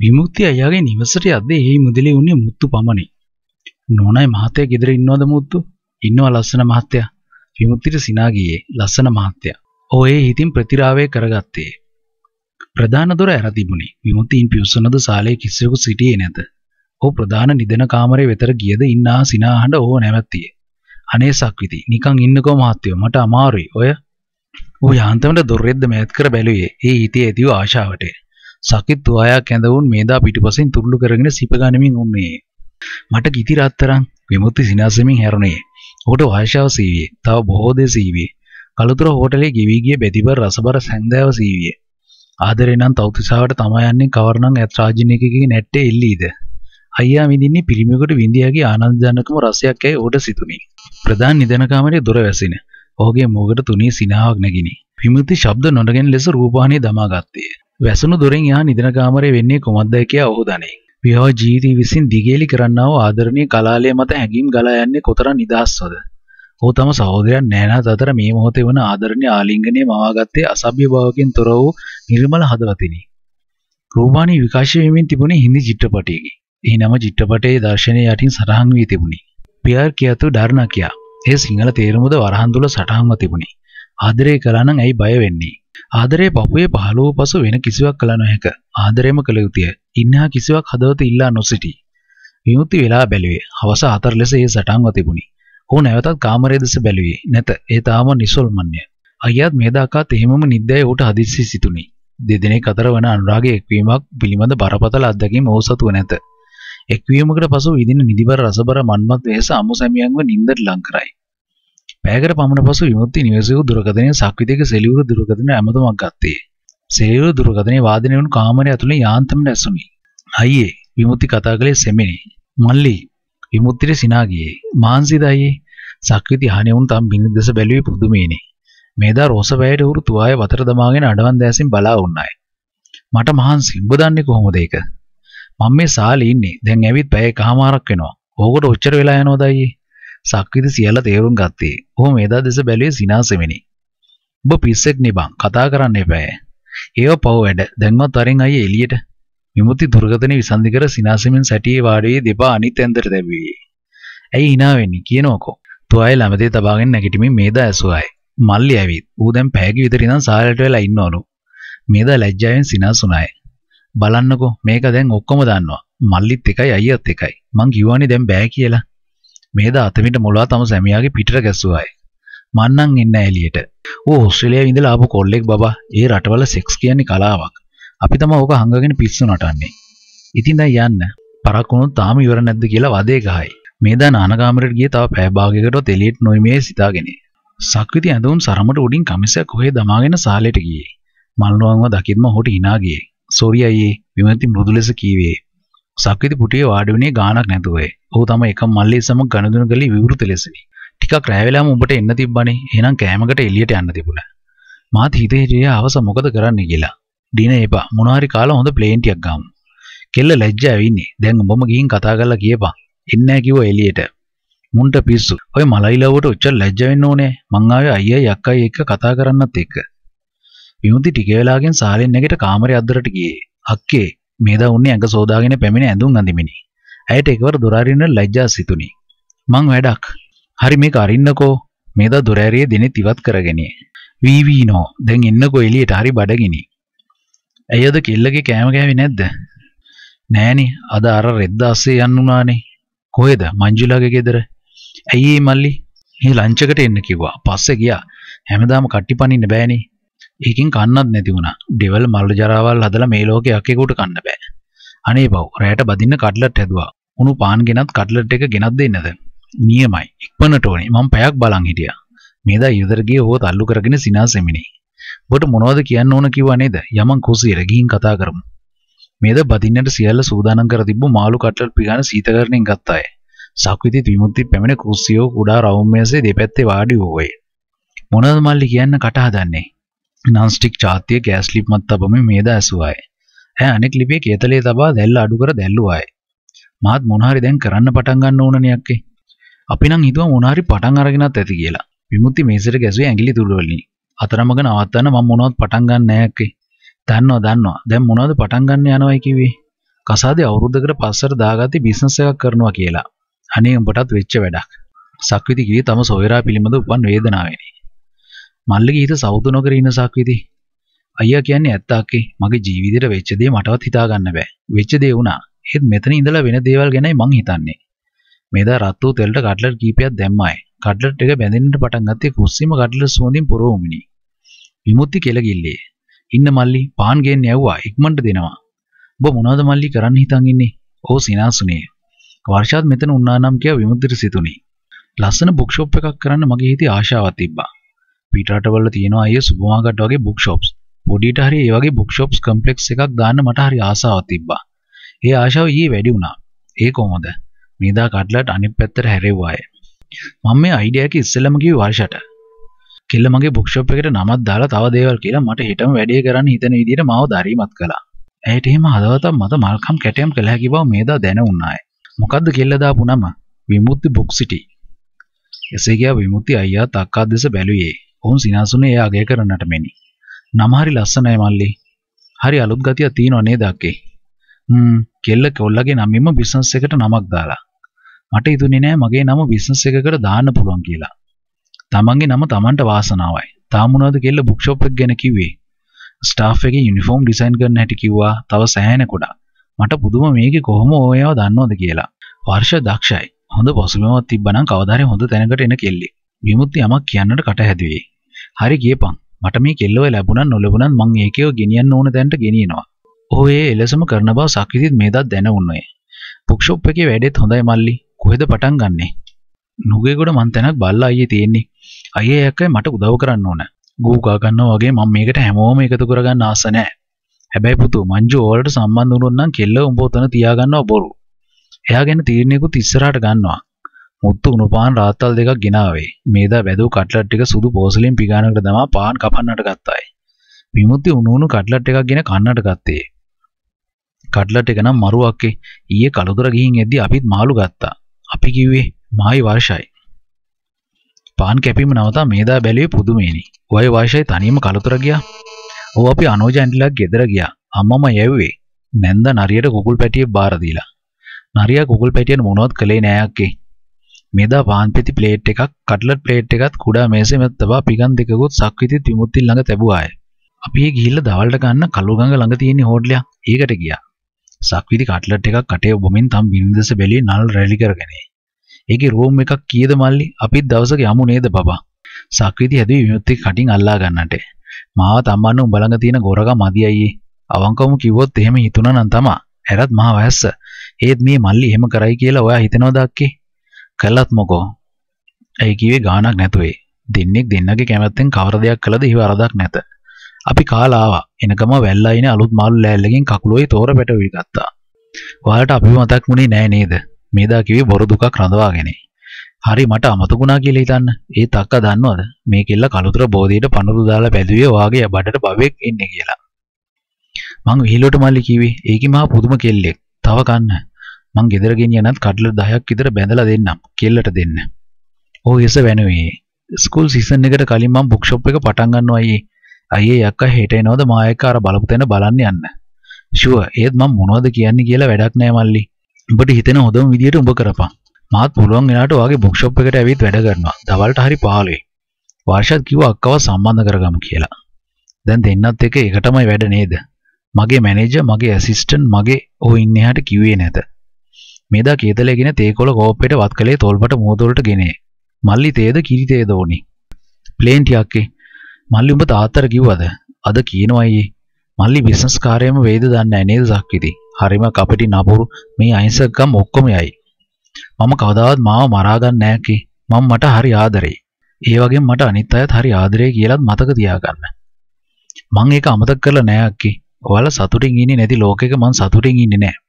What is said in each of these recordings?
විමුක්තිය අයියාගේ නිවසට යද්දී එහි මුදලේ උන්නේ මුත්තු පමණි. නෝනායි මහත්තයා ගෙදර ඉන්නවද මුත්තු? ඉන්නවා ලස්සන මහත්තයා. විමුක්තිට සිනා ගියේ ලස්සන මහත්තයා. ඔහේ හිතින් ප්‍රතිරාවය කරගත්තේ. ප්‍රධාන දොර ඇර තිබුණි. විමුක්තියින් පිවිසුනද සාලේ කිසිවෙකු සිටියේ නැත. ඔහු ප්‍රධාන නිදන කාමරේ වෙතට ගියද ඉන්නා සිනා හඬ ඔහු නැවතියේ. අනේ සක්විති, නිකන් ඉන්නකෝ මහත්තයෝ මට අමාරුයි. ඔය ඌ යාන්තමට දොරෙද්ද මෑත් කර බැලුවේ. ඒ හිතේ ඇතිව ආශාවට. සකිත් වායා කැඳවුන් මේදා පිටිපසින් තුරුළු කරගෙන සිපගනිමින් උන්නේ. මට කිති රත්තරන් විමුක්ති සිනාසෙමින් හැරුණේ. ඔහුට වයශාව සීවියේ. තව බොහෝ දේ සීවියේ. කලතුර හෝටලේ ගෙවි ගිය බැතිබර රසබර සැන්දෑව සීවියේ. ආදරේ නම් තවුතිසාවට තමා යන්නේ කවරනම් ඇත් රාජිනේකගේ නැට්ටේ එල්ලීද. අයියා විඳින්නේ පිරිමියෙකුට විඳියාගේ ආනන්දජනකම රසයක් ඇයි ඔහුට සිතුනි. ප්‍රධාන නිදන කාමරයේ දොර වැසින. ඔහුගේ මුවකට තුනී සිනාවක් නැගිනි. විමුක්ති ශබ්ද නොනගෙන ලෙස රූපවාහිනිය දමා ගත්තේ. වැසුණු දොරෙන් එහා නිදන කාමරේ වෙන්නේ කොමක්දයි කියා ඔහු දනේ. විවාහ ජීවිතය විසින් දිගේලි කරන්නා වූ ආදරණීය කලාලය මත හැඟීම් ගලා යන්නේ කොතරම් නිදහස්වද? ඔහු තම සහෝදරයන් නෑනාත් අතර මේ මොහොතේ වන ආදරණීය ආලිංගනය මවාගත්තේ අසභ්‍ය භාවකින් තොර වූ නිර්මල හදවතිනි. රූමානී විකාශය වෙමින් තිබුණේ හින්දි චිත්‍රපටයකි. එහි නම චිත්‍රපටයේ දර්ශනය යටින් සටහන් වී තිබුණි. පියර් කියතු ඩර්නා කියා. ඒ සිංහල තේරුමද වරහන් තුල සටහන්ව තිබුණි. ආදරය කළානම් ඇයි බය වෙන්නේ? ආදරය පපුවේ පහළ වූ පසු වෙන කිසිවක් කළ නොහැක. ආදරයම කළ යුතුය. ඉන්හා කිසිවක් හදවත ඉල්ලා නොසිටි. විමුක්ති වෙලා බැලුවේ. හවස 4 ලෙස ඒ සටන්ව තිබුණි. ඔහු නැවතත් කාමරය දෙස බැලුවේ. නැත. ඒ තාම නිසල්මන්ය. අයියාත් මේ දාකාත් එහෙමම නිද්දයි ඌට හදිස්සි සිටුනි. දෙදෙනෙක් අතර වන අනුරාගයේ එක්වීමක් පිළිබඳ බරපතල අත්දැකීම් ඔහු සතුව නැත. එක්වීමකට පසු විඳින නිදිබර රසබර මන්මත් වේස අමු සැමියන්ව නිින්දට ලං කරයි. පැයකට පමණ පසු විමුක්ති නිවසේවු දුරකථනයේ සක්විතික සෙලියුරු දුරකථන ඇමතුමක් ගත්තේ. සෙලියුරු දුරකථනයේ වාදනය වුණු කාමරය ඇතුළේ යාන්ත්‍රණ ඇසුණි. අයියේ විමුක්ති කතා කළේ සෙමිනි. මල්ලි විමුක්තිට සිනා ගියේ. මාන්සිද අයියේ සක්විති අහනෙවුන් තම් බිනිඳ දෙස බැලුවේ පුදුමේනේ. මේදා රෝසබෑයට උරු තුවාය වතර දමාගෙන අඩවන් දැසින් බලා වුණායි. මට මහන්සි උඹ දන්නේ කොහොමද ඒක? මම මේ සාලේ ඉන්නේ. දැන් ඇවිත් පැය එකමාරක් වෙනවා. ඕකට ඔච්චර වෙලා යනවද අයියේ? සක්විති සියල්ල තේරුම් ගත්තේ. ඔහු මේදා දෙස බැලුවේ සිනාසෙමිනි. ඔබ පිස්සෙක් නිබං කතා කරන්න එපෑ. ඒව පව් වැඩ. දැන්වත් වරෙන් අයියේ එළියට. විමුති දුර්ගතනේ විසන්ධි කර සිනාසෙමින් සැටියේ වාඩුවේ දෙපා අනිත් ඇන්දට දැබුවේ. ඇයි hina වෙන්නේ කියනෝකෝ. තුආයේ ළමදේ තබාගෙන නැගිටිමින් මේදා ඇසුවායි. මල්ලි ඇවිත්. ඌ දැන් පැයක විතර ඉඳන් සාලයට වෙලා ඉන්නවලු. මේදා ලැජ්ජාවෙන් සිනාසුනායි. බලන්නකෝ මේක දැන් ඔක්කොම දන්නවා. මල්ලිත් එකයි අයියත් එකයි. මං කිව්වනේ දැන් බෑ කියලා. මෙහෙද අතමිට මොළා තම සැමියාගේ පිටට ගැස්සුවාය. මන්නම් එන්න එළියට. ඌ ඕස්ට්‍රේලියාවේ ඉඳලා ආපු කොල්ලෙක් බබා. ඒ රටවල සෙක්ස් කියන්නේ කලාවක්. අපි තමයි ඕක හංගගෙන පිස්සු නටන්නේ. ඉතින් දැන් යන්න. පරක් වුණොත් තාම ඉවර නැද්ද කියලා වදේ ගහයි. මේ දැන් අනගාමරට ගියේ තව පැය භාගයකටවත් එළියට නොයිමේ සිතාගෙන. සක්විති ඇඳුම් සරමට උඩින් කමිසයක් කොහේ දමාගෙන සාලෙට ගියේ. මල්නුවන්ව දකින්ම ඔහුට hina ගියේ. "සෝරි අයියේ" විමති මෘදු ලෙස කීවේ. සක්විති පුටියේ වාඩි වුණේ ගානක් නැතුවයි. ඔහු තම එක මල්ලේ සමග ගනුදෙනු කළේ විවෘත ලෙසනි. ටිකක් රැ වෙලාම උඹට එන්න තිබ්බනේ. එහෙනම් කෑමකට එළියට යන්න තිබුණා. මාත් හිතේ හිටියේ අවස මොකද කරන්න කියලා. දින එපා. මොනවාරි කාලා හොඳ ප්ලේන් ටිකක් ගාමු. කෙල්ල ලැජ්ජාව ඉන්නේ. දැන් උඹම ගිහින් කතා කරලා කියපන්. එන්නේ නැහැ කිව්වා එළියට. මුන්ට පිස්සු. ඔය මලයිලවට ඔච්චර ලැජ්ජ වෙන්න ඕනේ. මං ආවේ අයියයි අක්කයි එක්ක කතා කරන්නත් එක්ක. විමුති ටික වෙලාගෙන් සාලෙන් නැගිට කාමරේ අද්දරට ගියේ. අක්කේ මේ දවුන්නේ ඇඟ සෝදාගෙන පැමිණ ඇඳුම් අඳිමිනි. ඇයට එකවර දොර අරින්න ලැජ්ජා සිතුනි. මං වැඩක්. හරි මේක අරින්නකෝ. මේද දොර ඇරියේ දිනෙත් ඉවත් කරගෙනි. වීවීනෝ දැන් එන්නකෝ එළියට හරි බඩගිනි. ඇයද කෙල්ලගේ කෑම කෑවේ නැද්ද? නෑනේ අද අර රෙද්ද අස්සේ යන්න උනානේ. කොහෙද මංජුලාගේ ගෙදර? ඇයි මේ මල්ලි? මේ ලංචකට එන්න කිව්වා. පස්සේ ගියා. හැමදාම කට්ටි පනින්න බෑනේ. ඒකින් කන්නත් නැති වුණා. ඩෙවල් මරල ජරාවල් හදලා මේ ලෝකේ යකෙකුට කන්න බෑ. අනේ බව්, රැයට බදින්න කට්ලට් හැදුවා. උණු පාන් ගෙනත් කට්ලට් එක ගෙනත් දෙන්නද? නියමයි. ඉක්මනට ඕනේ. මම පැයක් බලන් හිටියා. මේදා යුදර ගියේ හොත් අල්ලු කරගෙන සිනාසෙමිනේ. ඔබට මොනවද කියන්න ඕන කිව්වා නේද? යමන් කුසියට ගිහින් කතා කරමු. මේද බදින්නට සියල්ල සූදානම් කර තිබ්බ මාළු කට්ටල් පිගාන සීතකරණයෙන් ගත් අය. සක්විති ත්‍රිමුත්ති පැමිණ කුස්සියෝ කුඩා රවුම් මේසේ දෙපැත්තේ වාඩි වූවේ. මොනවද මල්ලි කියන්න කට හදන්නේ? නන්ස්ටික් චාත්‍යය කෑස්ලිප්මත් තබම මේද ඇසුවයි. ඇ අනෙක් ලිපේ කේතලේ තබා දැල්ල අඩුකර දැල්ලුවයි. මාත් මොනහරි දැන් කරන්න පටන්ගන්න ඕනනයක්කේ. අපි නම් හිතුව මොනහරි පටන් අරගෙනත් ඇති කියලා විමුත්ති මේසට ගැසුව ඇගිලි තුළුවලින් අතරමග නවත්තන්න මම මොනවත් පටන්ගන්න නෑක්කේ. දන්නවා දන්නවා දැන් මොනවද පටන්ගන්න යනවයි කිවේ. කසාදේ අවුරුද්දකට පස්සට දාගatti බිස්නස් එකක් කරනවා කියලා. අනේ උඹටත් වෙච්ච වැඩක්. සක්විති ගියේ තම සොයරා පිළිබඳ උපන් වේදනාවෙනි. මල්ලගේ හිත සවුදු නොකර ඉන්න සක්විති. අයියා කියන්නේ ඇත්ත අක්කේ. මගේ ජීවිතේට වෙච්ච දේ මටවත් හිතා ගන්න බෑ. වෙච්ච දේ වුණා. ඒත් මෙතන ඉඳලා වෙන දේවල් ගැනයි මං හිතන්නේ. මේදා රත් වූ තෙල්ට කට්ලට් කීපයක් දැම්මයි. කට්ලට් එක බැඳෙන්නට පටන් ගත්තේ කුස්සිම කට්ලට් සුවඳින් පුරවමිනි. විමුක්ති කියලා ගිල්ලේ. ඉන්න මල්ලි පාන් ගේන්න යවුවා ඉක්මනට දෙනවා. ඔබ මොනවද මල්ලි කරන්න හිතන් ඉන්නේ? ඔව් සිනාසුනේ. වර්ෂාත් මෙතන උන්නා නම් කියා විමුක්තිට සිතුනි. ලස්සන බුක් ෂොප් එකක් කරන්න මගේ හිතේ ආශාවක් තිබ්බා. පිටරටවල තියෙනවා අය සුපර්මාකට් වගේ බුක් ෂොප්ස්. පොඩියට හරි ඒ වගේ බුක් ෂොප්ස් කොම්ප්ලෙක්ස් එකක් දාන්න මට හරි ආසාවක් තිබ්බා. ඒ ආශාව ඊයේ වැඩි වුණා. ඒ කොහොමද? මේදා කඩලට අනිත් පැත්තට හැරෙව්වාය. මම මේ අයිඩියා එක ඉස්සෙල්ලම කිව්වේ වර්ෂට. කෙල්ල මගේ බුක් ෂොප් එකට නමක් දාලා තව දේවල් කියලා මට හිටම වැඩේ කරන්න හිතන විදිහට මාව ධාරීමත් කළා. ඇයට එහෙම හදවතක් මත මල්කම් කැටයම් කළ හැකි බව මේදා දැනුණාය. මොකද්ද කෙල්ල දාපු නම? විමුක්ති බුක් සිටි. එසේ කියා විමුක්ති අයියා තක්කා දෙස බැලුවේ. ඔවුන් සිනාසුනේ එයා අගය කරන්නට මෙනි. නම හරි ලස්සනයි මල්ලි. හරි අලුත් ගතියක් තියෙනව නේද අක්කේ? හ්ම් කෙල්ල කොල්ලගේ නමින්ම බිස්නස් එකට නමක් දාලා. මට හිතුනේ නෑ මගේ නම බිස්නස් එකකට දාන්න පුළුවන් කියලා. තමන්ගේ නම තමන්ට වාසනාවයි. තාම මොනවද කෙල්ල බුක් ෂොප් එක ගැන කිව්වේ? ස්ටාෆ් එකේ යුනිෆෝම් ඩිසයින් කරන්න හැටි කිව්වා. තව සෑහෙන ගොඩක්. මට පුදුම මේකේ කොහොම ඔයව දන්නවද කියලා. වර්ෂ දක්ෂයි. හොඳ පසුබිමක් තිබ්බනම් කවදාරි හොඳ තැනකට එන කෙල්ලෙක්. විමුක්ති යමක් කියන්නට කට හැදුවේ. හරි ගියපන්. මට මේ කෙල්ලව ලැබුණත් නොලැබුණත් මං ඒකේව ගෙනියන්න ඕන තැනට ගෙනියනවා. ඔහු ඒ එලෙසම කරන බව සක්විතිත් මේදා දැනුණේ. බුක්ෂොප් එකේ වැඩෙත් හොඳයි මල්ලි. කොහෙද පටන් ගන්නෙ? නුගේගොඩ මං තැනක් බල්ලා අයියේ තියෙන්නේ. අයියේ එක්කයි මට උදව් කරන්න ඕන. ගූකා ගන්නවා වගේ මම මේකට හැමෝම එකතු කරගන්න ආස නැහැ. හැබැයි පුතෝ මංජු ඕලට සම්බන්ධ වුණොත් නම් කෙල්ල උඹ උතන තියාගන්නව බොරු. එයා ගැන තීරණයකුත් ඉස්සරහට ගන්නවා. මුත්තු උණුපාන් රාත්තල් දෙකක් ගෙනාවේ. මේදා වැදූ කට්ලට් ටික සුදු පෝසලින් පිගානකට දමා පාන් කපන්නට ගත්තායි. විමුක්ති උණු උණු කට්ලට් එකක් ගෙන කන්නට ගත්තේ. කට්ලට් එක නම් මරු අක්කේ. ඊයේ කළුදර ගිහින් එද්දි අපිත් මාළු ගත්තා. අපි කිව්වේ මායි වර්ෂයි. පාන් කැපීම නවතා මේදා බැලුවේ පුදුමේනි. ඔය වර්ෂයි තනියම කළුතර ගියා. ඔව් අපි අනෝජ ඇන්ටිලා ගෙදර ගියා. අම්මම යැව්වේ. නැන්දා නරියට කුකුල් පැටියෙක් බාර දීලා. නරියා කුකුල් පැටියෙන් මොනවත් කළේ නෑ අක්කේ. මෙදා පාන්පෙති ප්ලේට් එකක් කට්ලට් ප්ලේට් එකත් කුඩා මේසේ මෙත් තබා පිගන් දෙකකුත් සක්විතිත් විමුක්ති ළඟ තැබුවාය. අපි ඒ ගිහිල්ලා දවල්ට ගන්න කළුගඟ ළඟ තියෙන හෝටලයක් ඒකට ගියා. සක්විති කට්ලට් එකක් කටේ ඔබමින් තම් බිරිඳස බැලී නල් රැලි කරගෙන. ඒකේ රූම් එකක් කීයද මල්ලි? අපිත් දවසක යමු නේද බබා? සක්විති හැදුවේ විමුක්ති කටින් අල්ලා ගන්නට. මාව තම්මන්න උඹ ළඟ තියෙන ගොරක මදි අයියේ. අවංකවම කිව්වොත් එහෙම හිතුණා නම් තමා. ඇරත් මහ වයස්ස. ඒත් මේ මල්ලි එහෙම කරයි කියලා ඔයා හිතනවා දක්කේ. කළත් මොකෝ ඇයි කිව්වේ ගාණක් නැතුවේ දෙන්නෙක් දෙන්නගේ කැමැත්තෙන් කවර දෙයක් කළද හිව අරදක් නැත අපි කාලාවා එනකම වැල්ලයින අලුත් මාළු ලෑල්ලකින් කකුලෝයි තෝර පැටවී ගත්තා ඔයාලට අපි මතක් වුණේ නෑ නේද මේදා කිව්වේ බොරු දුකක් රඳවාගෙනේ හරි මට අමතකුණා කියලා හිතන්න. ඒ තක්ක දන්නවද? මේ කෙල්ල කලුතර බෝධියට පඳුරු දාලා බැලුවේ වාගේ බඩට බබෙක් ඉන්නේ කියලා. මං විහිළුවට මල්ලි කිව්වේ. ඒකේ මහා පුදුම කෙල්ලෙක්. තව කන්න. මං ගෙදර ගෙනියනත් කඩල 10ක් විතර බැඳලා දෙන්නම් කෙල්ලට දෙන්න. ඔහු එස වැනුවේ. ස්කූල් සීසන් එකට කලින් මං බුක් ෂොප් එක පටන් ගන්නවා අයියේ. අයියේ යක්කා හෙට එනවද මා එක්ක අර බලපු තැන බලන්න යන්න. ෂුවර් ඒත් මං මොනවද කියන්නේ කියලා වැඩක් නෑ මල්ලි. උඹට හිතෙන හොඳම විදියට උඹ කරපන්. මාත් පුළුවන් වෙනාට ඔයාගේ බුක් ෂොප් එකට ඇවිත් වැඩ කරනවා. දවල්ට හරි 15. වාර්ෂත් කිව්වා අක්කව සම්බන්ධ කරගමු කියලා. දැන් දෙන්නත් එක එකටමයි වැඩ නේද? මගේ මැනේජර් මගේ ඇසිස්ටන්ට් මගේ ඔහු ඉන්නේ හැට කිව්වේ නැත. මෙදා කේතලයගෙන තේකොළ කෝප්පෙට වත් කළේ තොල්පට මෝදොලට ගෙනේ. මල්ලි තේද කිරි තේද ඕනි. ප්ලේන්ටි අක්කේ. මල්ලි උඹ තාත්තට කිව්වද? අද කියනවා අයියේ. මල්ලි බිස්නස් කාර්යයම වේද දන්නේ නැහැ නේද සක්විති. හරිම කපටි නපුරු මේ අහිංසකම් ඔක්කොම යයි. මම කවදාවත් මාව මරා ගන්න නැහැ කි. මම මට හරි ආදරේ. ඒ වගේම මට අනිත් අයත් හරි ආදරේ කියලාත් මතක තියාගන්න. මං ඒක අමතක කරලා නෑ අක්කි. ඔයාලා සතුටින් ඉන්නේ නැති ලෝකෙක මං සතුටින් ඉන්නේ නෑ.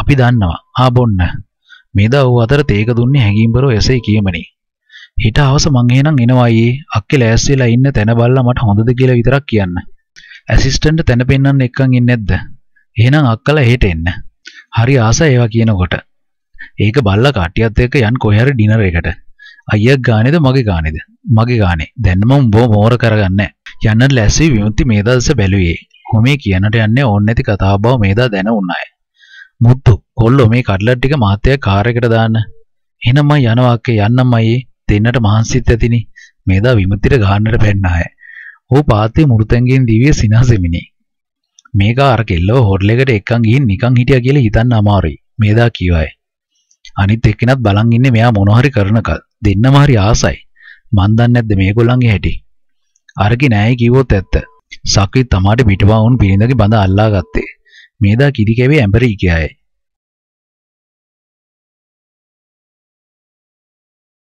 අපි දන්නවා ආ බොන්න මේ දව් අතර තේක දුන්නේ හැඟීම්බරෝ එසේ කියමනේ හිට හවස මං එහෙනම් එනවා අයියේ අක්කේ ලෑස්ති වෙලා ඉන්න තැන බලලා මට හොඳද කියලා විතරක් කියන්න ඇසිස්ටන්ට් තැන පෙන්වන්න එක්කන් ඉන්නේ නැද්ද එහෙනම් අක්කලා එහෙට එන්න හරි ආස ඒවා කියනකොට ඒක බල්ලා කට්ටියත් එක්ක යන් කොහේ හරි ඩිනර් එකට අයියක් ගානේද මගේ ගානේද මගේ ගානේ දැන් මම බෝ මෝර කරගන්නේ යන්න ලැසි විමුක්ති මේදා දැස බැලුවේ කොමේ කියනට යන්නේ ඕන් නැති කතාව බව මේදා දැන උනාය මුට්ටු කොල්ලෝ මේ කඩලට් ටික මාත්‍යා කාර් එකට දාන්න. එහෙනම් මම යනවා අක්කේ යන්නම් අයියේ. දෙන්නට මහන්සිත් ඇතිනි. මේදා විමුක්තිර ගහන්නට පෙන්නාය. ඌ පාත්තේ මුරුතැන්ගෙන් දිවිය සිනහසෙමිනි. මේක අර කෙල්ලෝ හොටල් එකට එක්කන් ගිහින් නිකන් හිටියා කියලා හිතන්න අමාරුයි. මේදා කියවයි. අනිත් එක්කෙනත් බලන් ඉන්නේ මෙයා මොන හරි කරනකල්. දෙන්නම හරි ආසයි. මන් දන්නේ නැද්ද මේගොල්ලන්ගේ හැටි? අරකි නෑයි කිව්වොත් ඇත්ත. සක්විත් තමාට පිටවවුන් පිරිඳගේ බඳ අල්ලාගත්තේ. मेधा किधी के भी एम्परी किया है